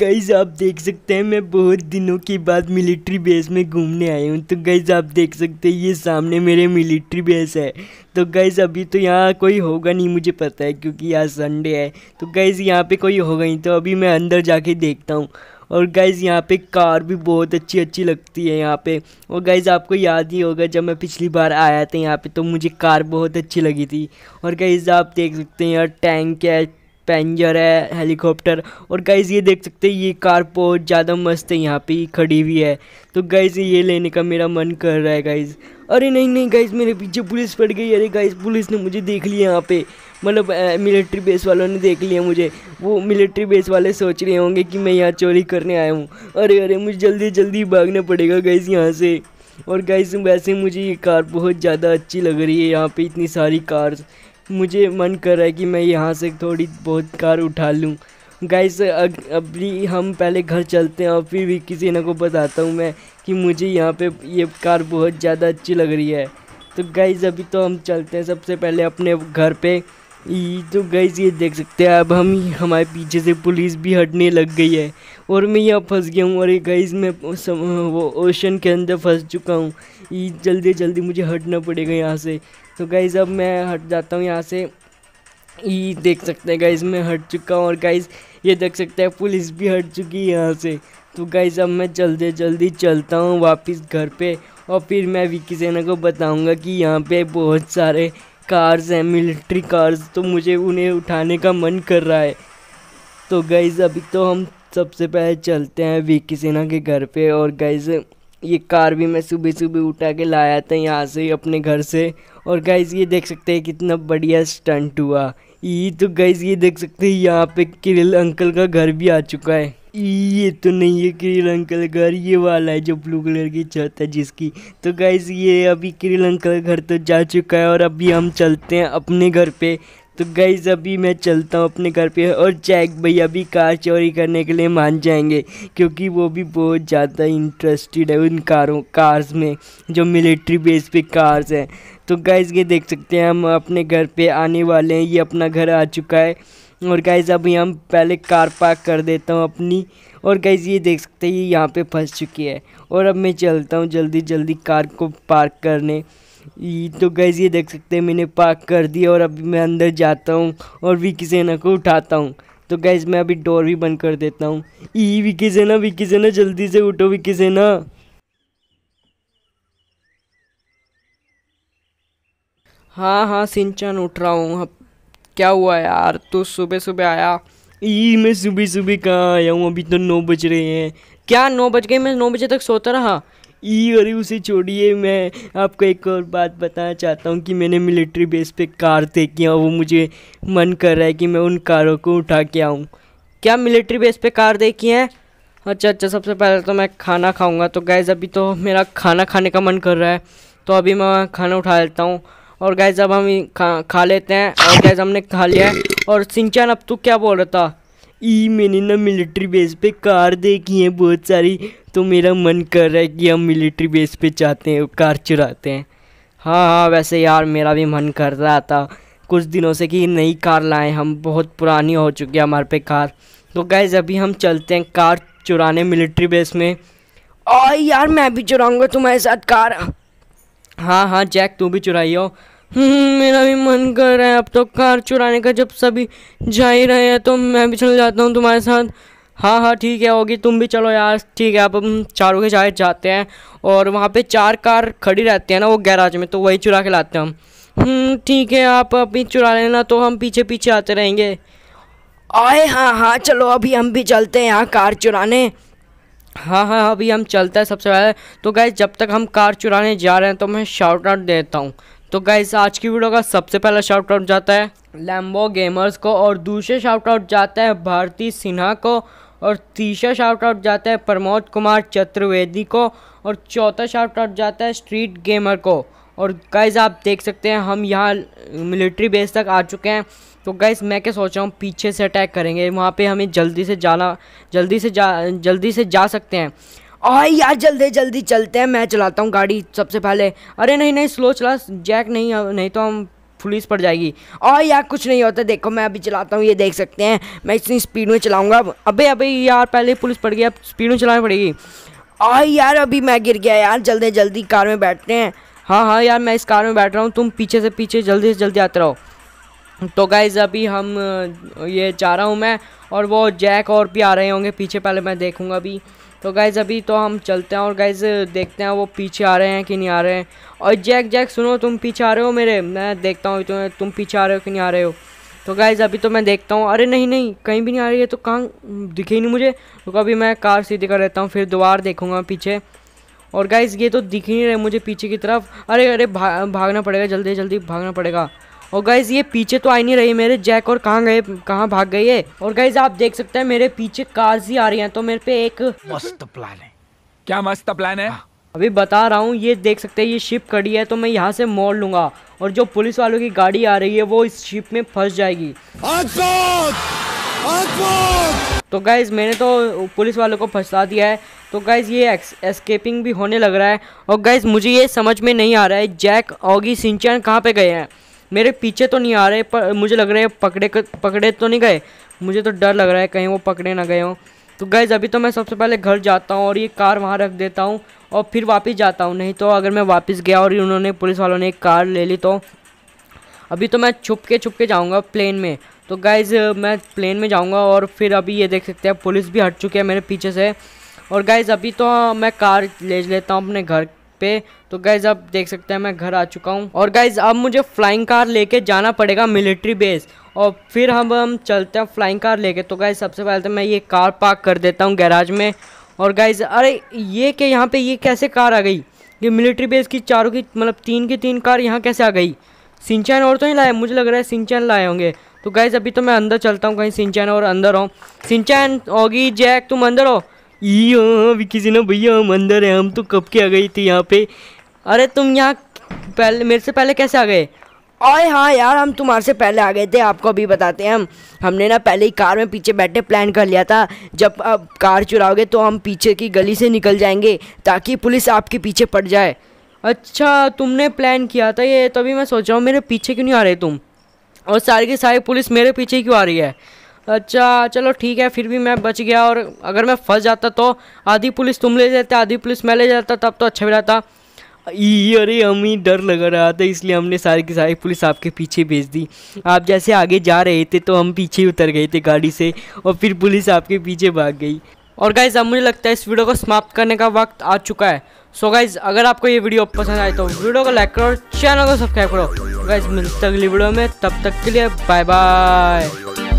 Guys आप देख सकते हैं मैं बहुत दिनों के बाद मिलिट्री बेस में घूमने आया हूँ तो गाइज आप देख सकते हैं ये सामने मेरे मिलिट्री बेस है तो गाइज अभी तो यहाँ कोई होगा नहीं मुझे पता है क्योंकि यहाँ संडे है तो गाइज यहाँ पे कोई होगा नहीं तो अभी मैं अंदर जाके देखता हूँ और गाइज़ यहाँ पे कार भी बहुत अच्छी अच्छी लगती है यहाँ पे और गाइज़ आपको याद ही होगा जब मैं पिछली बार आया था यहाँ पे तो मुझे कार बहुत अच्छी लगी थी और गाइज़ आप देख सकते हैं यार टैंक है पेंजर है हेलीकॉप्टर और गाइज ये देख सकते हैं ये कार बहुत ज़्यादा मस्त है यहाँ पे खड़ी हुई है तो गाइज ये लेने का मेरा मन कर रहा है गाइज अरे नहीं नहीं गाइज मेरे पीछे पुलिस पड़ गई अरे गाइज पुलिस ने मुझे देख लिया यहाँ पे मतलब मिलिट्री बेस वालों ने देख लिया मुझे वो मिलिट्री बेस वाले सोच रहे होंगे कि मैं यहाँ चोरी करने आया हूँ अरे अरे मुझे जल्दी जल्दी भागना पड़ेगा गाइज यहाँ से और गाइज वैसे मुझे ये कार बहुत ज़्यादा अच्छी लग रही है यहाँ पे इतनी सारी कार्स मुझे मन कर रहा है कि मैं यहाँ से थोड़ी बहुत कार उठा लूँ गाइस अभी हम पहले घर चलते हैं और फिर भी किसी ना को बताता हूँ मैं कि मुझे यहाँ पे ये कार बहुत ज़्यादा अच्छी लग रही है तो गाइस अभी तो हम चलते हैं सबसे पहले अपने घर पे तो गाइस ये देख सकते हैं अब हम हमारे पीछे से पुलिस भी हटने लग गई है और मैं यहाँ फंस गया हूँ और ये गाइस मैं वो ओशन के अंदर फंस चुका हूँ ये जल्दी जल्दी मुझे हटना पड़ेगा यहाँ से तो गाइज़ अब मैं हट जाता हूँ यहाँ से ये देख सकते हैं गाइज़ मैं हट चुका हूँ और गाइज़ ये देख सकते हैं पुलिस भी हट चुकी है यहाँ से तो गाइज़ अब मैं जल्दी जल्दी चलता हूँ वापस घर पे और फिर मैं विकी सेना को बताऊँगा कि यहाँ पे बहुत सारे कार्स हैं मिलिट्री कार्स तो मुझे उन्हें उठाने का मन कर रहा है तो गाइज़ अभी तो हम सबसे पहले चलते हैं विकी सेना के घर पर और गाइज़ ये कार भी मैं सुबह सुबह उठा के लाया था यहाँ से अपने घर से और गाइज ये देख सकते हैं कितना बढ़िया स्टंट हुआ ये तो गाइज ये देख सकते हैं यहाँ पे किरिल अंकल का घर भी आ चुका है ये तो नहीं है किरिल अंकल घर ये वाला है जो ब्लू कलर की छत है जिसकी तो गाइज ये अभी किरिल अंकल घर तो जा चुका है और अभी हम चलते हैं अपने घर पे तो गईज अभी मैं चलता हूँ अपने घर पे और जैक भैया भी कार चोरी करने के लिए मान जाएंगे क्योंकि वो भी बहुत ज़्यादा इंटरेस्टेड है उन कारों कार्स में जो मिलिट्री बेस पे कार्स हैं तो गैज़ ये देख सकते हैं हम अपने घर पे आने वाले हैं ये अपना घर आ चुका है और गाइज अभी हम पहले कार पार्क कर देता हूँ अपनी और गाइज ये देख सकते हैं ये यहाँ पर फंस चुकी है और अब मैं चलता हूँ जल्दी जल्दी कार को पार्क करने ये तो गैस ये देख सकते हैं मैंने पार्क कर दिया और अभी मैं अंदर जाता हूँ और विकी सेना को उठाता हूँ तो गैस मैं अभी डोर भी बंद कर देता हूँ ई विकी सेना विकी सेना जल्दी से उठो विकी सेना हाँ हाँ सिंचन उठ रहा हूँ क्या हुआ यार तू तो सुबह सुबह आया ई मैं सुबह सुबह कहाँ आया हूँ अभी तो नौ बज रहे हैं क्या नौ बज गए मैं नौ बजे तक सोता रहा ई अरे उसे छोड़िए मैं आपको एक और बात बताना चाहता हूँ कि मैंने मिलिट्री बेस पे कार देखी और वो मुझे मन कर रहा है कि मैं उन कारों को उठा के आऊँ क्या मिलिट्री बेस पे कार देखी है अच्छा अच्छा सबसे पहले तो मैं खाना खाऊंगा तो गैज़ अभी तो मेरा खाना खाने का मन कर रहा है तो अभी मैं खाना उठा लेता हूँ और गैज़ अब हम खा खा लेते हैं और गैज़ हमने खा लिया है और सिंचन अब तू क्या बोल रहा था ई मैंने ना मिलिट्री बेस पे कार देखी है बहुत सारी तो मेरा मन कर रहा है कि हम मिलिट्री बेस पे जाते हैं कार चुराते हैं हाँ हाँ वैसे यार मेरा भी मन कर रहा था कुछ दिनों से कि नई कार लाएं हम बहुत पुरानी हो चुकी है हमारे पे कार तो गैज़ अभी हम चलते हैं कार चुराने मिलिट्री बेस में और यार मैं भी चुराऊँगा तुम्हारे साथ कार हाँ हाँ जैक तू भी चुराई हो हम्म, मेरा भी मन कर रहा है अब तो कार चुराने का जब सभी जा ही रहे हैं तो मैं भी चल जाता हूँ तुम्हारे साथ हाँ हाँ ठीक है होगी तुम भी चलो यार ठीक है अब हम चारों के चाहे जाते हैं और वहाँ पे चार कार खड़ी रहती है ना वो गैराज में तो वही चुरा के लाते हैं हम हम्म, ठीक है आप अभी चुरा लेना तो हम पीछे पीछे आते रहेंगे आए हाँ हाँ चलो अभी हम भी चलते हैं यहाँ कार चुराने हाँ हाँ अभी हम चलते हैं सबसे पहले तो गए जब तक हम कार चुराने जा रहे हैं तो मैं शॉर्ट आउट देता हूँ तो गाइज आज की वीडियो का सबसे पहला शाउट आउट जाता है लैम्बो गेमर्स को और दूसरे शाउट आउट जाता है भारती सिन्हा को और तीसरा शाउट आउट जाता है प्रमोद कुमार चतुर्वेदी को और चौथा शाउट आउट जाता है स्ट्रीट गेमर को और गाइज आप देख सकते हैं हम यहाँ मिलिट्री बेस तक आ चुके हैं तो गाइज मैं क्या सोच रहा हूँ पीछे से अटैक करेंगे वहाँ पे हमें जल्दी से जाना जल्दी से जा जल्दी से जा सकते हैं आ यार जल्दी जल्दी चलते हैं मैं चलाता हूँ गाड़ी सबसे पहले अरे नहीं नहीं स्लो चला जैक नहीं नहीं तो हम पुलिस पड़ जाएगी और यार कुछ नहीं होता देखो मैं अभी चलाता हूँ ये देख सकते हैं मैं इतनी स्पीड में चलाऊँगा अबे अबे यार पहले पुलिस पड़ गई अब स्पीड में चलानी पड़ेगी और यार अभी मैं गिर गया यार जल्दी जल्दी कार में बैठते हैं हाँ हाँ यार मैं इस कार में बैठ रहा हूँ तुम पीछे से पीछे जल्दी से जल्दी आते रहो तो गाइज अभी हम ये जा रहा हूँ मैं और वो जैक और भी आ रहे होंगे पीछे पहले मैं देखूँगा अभी तो गाइज अभी तो हम चलते हैं और गाइज देखते हैं वो पीछे आ रहे हैं कि नहीं आ रहे हैं और जैक जैक सुनो तुम पीछे आ रहे हो मेरे मैं देखता हूँ तुम्हें तुम पीछे आ रहे हो कि नहीं आ रहे हो तो गाइज अभी तो मैं देखता हूँ अरे नहीं नहीं कहीं भी नहीं आ रही है तो कहाँ दिखे ही नहीं मुझे तो अभी मैं कार सीधी कर रहता हूँ फिर दोबारा देखूँगा पीछे और गाइज ये तो दिख ही नहीं रहे मुझे पीछे की तरफ अरे अरे भा, भागना पड़ेगा जल्दी जल्दी भागना पड़ेगा और गाइज ये पीछे तो आई नहीं रही मेरे जैक और कहाँ गए कहाँ भाग गई है और गाइज आप देख सकते हैं मेरे पीछे कार्स ही आ रही हैं तो मेरे पे एक मस्त प्लान है क्या मस्त प्लान है हाँ। अभी बता रहा हूँ ये देख सकते हैं ये शिप खड़ी है तो मैं यहाँ से मोड़ लूंगा और जो पुलिस वालों की गाड़ी आ रही है वो इस शिप में फंस जाएगी तो गाइज मैंने तो पुलिस वालों को फंसा दिया है तो गाइज ये एस्केपिंग भी होने लग रहा है और गाइज मुझे ये समझ में नहीं आ रहा है जैक ऑगी सिंचन कहाँ पे गए हैं मेरे पीछे तो नहीं आ रहे पर मुझे लग रहा है पकड़े पकड़े तो नहीं गए मुझे तो डर लग रहा है कहीं वो पकड़े ना गए हों तो गैज़ अभी तो मैं सबसे पहले घर जाता हूँ और ये कार वहाँ रख देता हूँ और फिर वापस जाता हूँ नहीं तो अगर मैं वापस गया और उन्होंने पुलिस वालों ने एक कार ले ली तो अभी तो मैं छुप के छुप के जाऊँगा प्लेन में तो गाइज़ मैं प्लेन में जाऊँगा और फिर अभी ये देख सकते हैं पुलिस भी हट चुकी है मेरे पीछे से और गाइज़ अभी तो मैं कार ले लेता हूँ अपने घर पे तो गाइज आप देख सकते हैं मैं घर आ चुका हूँ और गाइज अब मुझे फ्लाइंग कार लेके जाना पड़ेगा मिलिट्री बेस और फिर हम हम चलते हैं फ्लाइंग कार लेके तो गाइज सबसे पहले तो मैं ये कार पार्क कर देता हूँ गैराज में और गाइज अरे ये के यहाँ पे ये कैसे कार आ गई ये मिलिट्री बेस की चारों की मतलब तीन की तीन कार यहाँ कैसे आ गई सिंचैन और तो नहीं लाए मुझे लग रहा है सिंचैन लाए होंगे तो गाइज अभी तो मैं अंदर चलता हूँ कहीं सिंचैन और अंदर हो सिंचैन होगी जैक तुम अंदर हो यो किसी ना भैया हम अंदर हैं हम तो कब के आ गई थी यहाँ पे अरे तुम यहाँ पहले मेरे से पहले कैसे आ गए अरे हाँ यार हम तुम्हारे से पहले आ गए थे आपको अभी बताते हैं हम हमने ना पहले ही कार में पीछे बैठे प्लान कर लिया था जब आप कार चुराओगे तो हम पीछे की गली से निकल जाएंगे ताकि पुलिस आपके पीछे पड़ जाए अच्छा तुमने प्लान किया था ये तभी मैं सोच रहा हूँ मेरे पीछे क्यों नहीं आ रहे तुम और सारे के सारे पुलिस मेरे पीछे क्यों आ रही है अच्छा चलो ठीक है फिर भी मैं बच गया और अगर मैं फंस जाता तो आधी पुलिस तुम ले जाते आधी पुलिस मैं ले जाता तब तो अच्छा भी रहता ये अरे हमें डर लग रहा था इसलिए हमने सारी की सारी पुलिस आपके पीछे भेज दी आप जैसे आगे जा रहे थे तो हम पीछे उतर गए थे गाड़ी से और फिर पुलिस आपके पीछे भाग गई और गाइज अब मुझे लगता है इस वीडियो को समाप्त करने का वक्त आ चुका है सो so गाइज अगर आपको ये वीडियो पसंद आए तो वीडियो को लाइक करो चैनल को सब्सक्राइब करो गाइज मिलते अगली वीडियो में तब तक के लिए बाय बाय